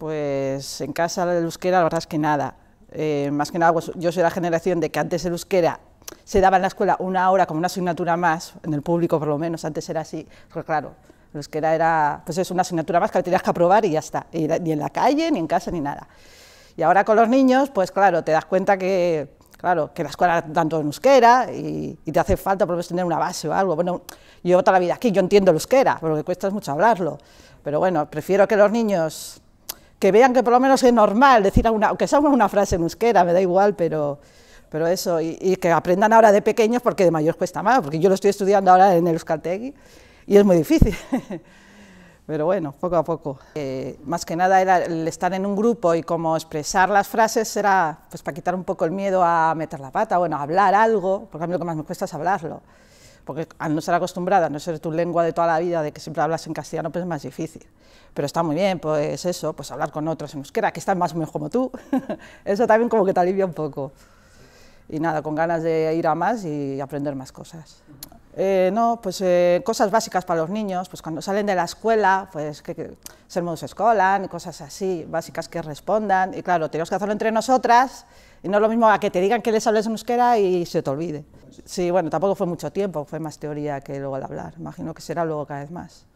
Pues en casa el euskera la verdad es que nada. Eh, más que nada, pues, yo soy la generación de que antes el euskera se daba en la escuela una hora como una asignatura más, en el público por lo menos, antes era así, claro, el euskera era, pues es una asignatura más que tenías que aprobar y ya está, ni en la calle, ni en casa, ni nada. Y ahora con los niños, pues claro, te das cuenta que, claro, que la escuela tanto en euskera y, te hace falta por lo menos tener una base o algo. Bueno, yo toda la vida aquí, yo entiendo el euskera, pero lo que cuesta es mucho hablarlo, pero bueno, prefiero que los niños que vean que por lo menos es normal decir, alguna aunque sea una frase en euskera, me da igual, pero, pero eso, y, que aprendan ahora de pequeños porque de mayor cuesta más, porque yo lo estoy estudiando ahora en el Euskaltegui y es muy difícil. pero bueno, poco a poco. Eh, más que nada era el estar en un grupo y como expresar las frases era pues para quitar un poco el miedo a meter la pata, bueno, a hablar algo, porque a mí lo que más me cuesta es hablarlo porque al no ser acostumbrada, no ser tu lengua de toda la vida, de que siempre hablas en castellano, pues es más difícil. Pero está muy bien, pues eso, pues hablar con otros en euskera, que están más o menos como tú, eso también como que te alivia un poco. Y nada, con ganas de ir a más y aprender más cosas. Eh, no, pues eh, cosas básicas para los niños, pues cuando salen de la escuela, pues que, se ser modus escolan, cosas así, básicas que respondan, y claro, tenemos que hacerlo entre nosotras, y no es lo mismo a que te digan que les hables en euskera y se te olvide. Sí, bueno, tampoco fue mucho tiempo, fue más teoría que luego al hablar, imagino que será luego cada vez más.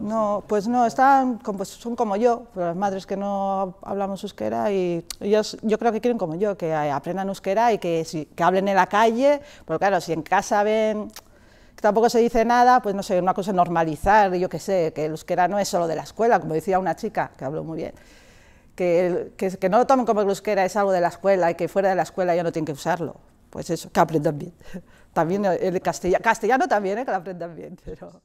No, pues no, están, pues son como yo, las madres que no hablamos euskera y ellos, yo creo que quieren como yo, que aprendan euskera y que, si, hablen en la calle, porque claro, si en casa ven tampoco se dice nada, pues no sé, una cosa normalizar, yo qué sé, que el euskera no es solo de la escuela, como decía una chica que habló muy bien, que, que, no lo tomen como el euskera es algo de la escuela y que fuera de la escuela ya no tienen que usarlo, pues eso, que aprendan bien. También el castellano, también, ¿eh? que lo aprendan bien, pero...